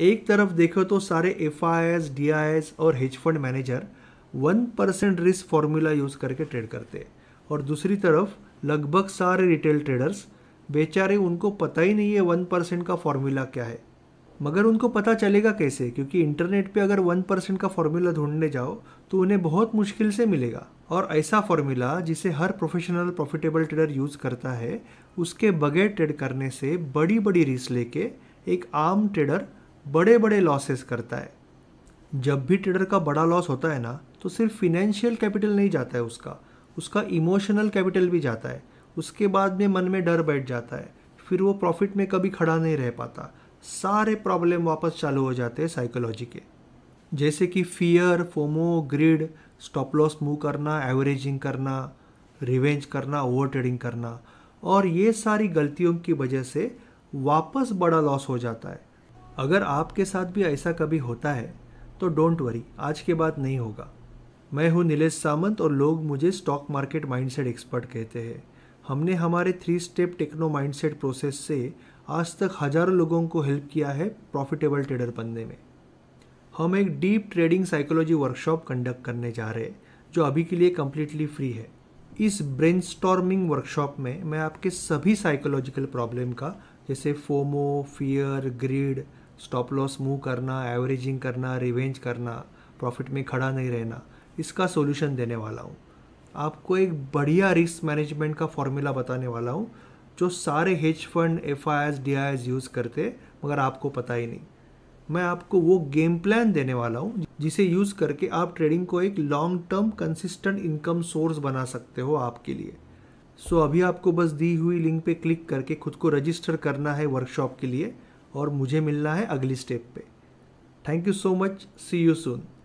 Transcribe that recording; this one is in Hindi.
एक तरफ देखो तो सारे एफ आई और hedge fund manager one percent risk formula use करके ट्रेड करते हैं और दूसरी तरफ लगभग सारे रिटेल ट्रेडर्स बेचारे उनको पता ही नहीं है वन परसेंट का फॉर्मूला क्या है मगर उनको पता चलेगा कैसे क्योंकि इंटरनेट पे अगर वन परसेंट का फॉर्मूला ढूंढने जाओ तो उन्हें बहुत मुश्किल से मिलेगा और ऐसा फॉर्मूला जिसे हर प्रोफेशनल प्रॉफिटेबल ट्रेडर यूज़ करता है उसके बगैर ट्रेड करने से बड़ी बड़ी रिस्क लेके एक आम ट्रेडर बड़े बड़े लॉसेस करता है जब भी ट्रेडर का बड़ा लॉस होता है ना तो सिर्फ फिनेंशियल कैपिटल नहीं जाता है उसका उसका इमोशनल कैपिटल भी जाता है उसके बाद में मन में डर बैठ जाता है फिर वो प्रॉफिट में कभी खड़ा नहीं रह पाता सारे प्रॉब्लम वापस चालू हो जाते हैं साइकोलॉजी के जैसे कि fear FOMO greed stop loss move करना एवरेजिंग करना रिवेंज करना ओवर ट्रेडिंग करना और ये सारी गलतियों की वजह से वापस बड़ा लॉस हो जाता है अगर आपके साथ भी ऐसा कभी होता है तो डोंट वरी आज के बाद नहीं होगा मैं हूं नीलेश सामंत और लोग मुझे स्टॉक मार्केट माइंडसेट एक्सपर्ट कहते हैं हमने हमारे three step techno mindset process से आज तक हजारों लोगों को हेल्प किया है प्रॉफिटेबल ट्रेडर बनने में हम एक deep trading psychology workshop conduct करने जा रहे हैं जो अभी के लिए कम्प्लीटली फ्री है इस ब्रेन वर्कशॉप में मैं आपके सभी साइकोलॉजिकल प्रॉब्लम का जैसे FOMO fear greed stop loss move करना एवरेजिंग करना रिवेंज करना प्रॉफिट में खड़ा नहीं रहना इसका सोल्यूशन देने वाला हूँ आपको एक बढ़िया रिस्क मैनेजमेंट का फॉर्मूला बताने वाला हूँ जो सारे hedge fund F I S D I S use करते मगर आपको पता ही नहीं मैं आपको वो गेम प्लान देने वाला हूँ जिसे यूज़ करके आप ट्रेडिंग को एक long term consistent income source बना सकते हो आपके लिए सो so, अभी आपको बस दी हुई लिंक पे क्लिक करके खुद को रजिस्टर करना है वर्कशॉप के लिए और मुझे मिलना है अगली स्टेप पे thank you so much see you soon